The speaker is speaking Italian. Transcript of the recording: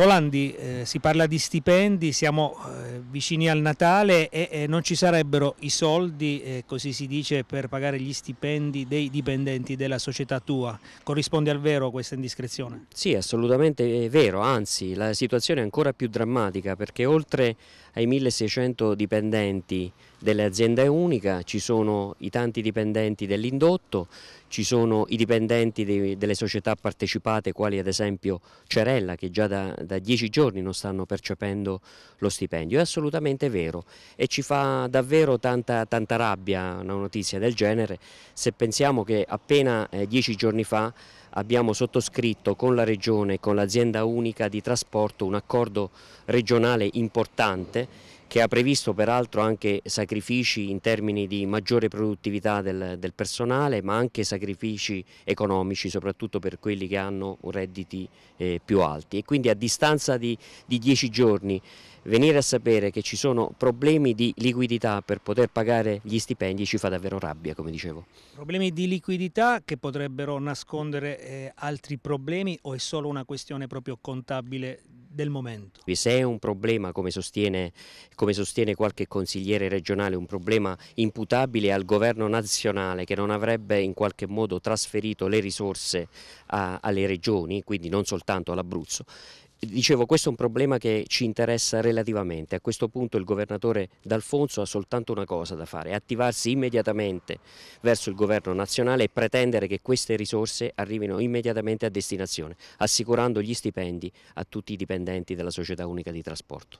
Rolandi, eh, si parla di stipendi, siamo eh, vicini al Natale e eh, non ci sarebbero i soldi, eh, così si dice, per pagare gli stipendi dei dipendenti della società tua. Corrisponde al vero questa indiscrezione? Sì, assolutamente è vero, anzi la situazione è ancora più drammatica perché oltre ai 1600 dipendenti dell'azienda unica ci sono i tanti dipendenti dell'indotto, ci sono i dipendenti dei, delle società partecipate quali ad esempio Cerella che già da, da dieci giorni non stanno percependo lo stipendio, è assolutamente vero e ci fa davvero tanta, tanta rabbia una notizia del genere se pensiamo che appena eh, dieci giorni fa abbiamo sottoscritto con la Regione e con l'azienda unica di trasporto un accordo regionale importante che ha previsto peraltro anche sacrifici in termini di maggiore produttività del, del personale ma anche sacrifici economici soprattutto per quelli che hanno redditi eh, più alti e quindi a distanza di, di dieci giorni venire a sapere che ci sono problemi di liquidità per poter pagare gli stipendi ci fa davvero rabbia, come dicevo. Problemi di liquidità che potrebbero nascondere eh, altri problemi o è solo una questione proprio contabile del momento. Se è un problema, come sostiene, come sostiene qualche consigliere regionale, un problema imputabile al governo nazionale che non avrebbe in qualche modo trasferito le risorse a, alle regioni, quindi non soltanto all'Abruzzo, Dicevo, questo è un problema che ci interessa relativamente. A questo punto il governatore D'Alfonso ha soltanto una cosa da fare, attivarsi immediatamente verso il governo nazionale e pretendere che queste risorse arrivino immediatamente a destinazione, assicurando gli stipendi a tutti i dipendenti della Società Unica di Trasporto.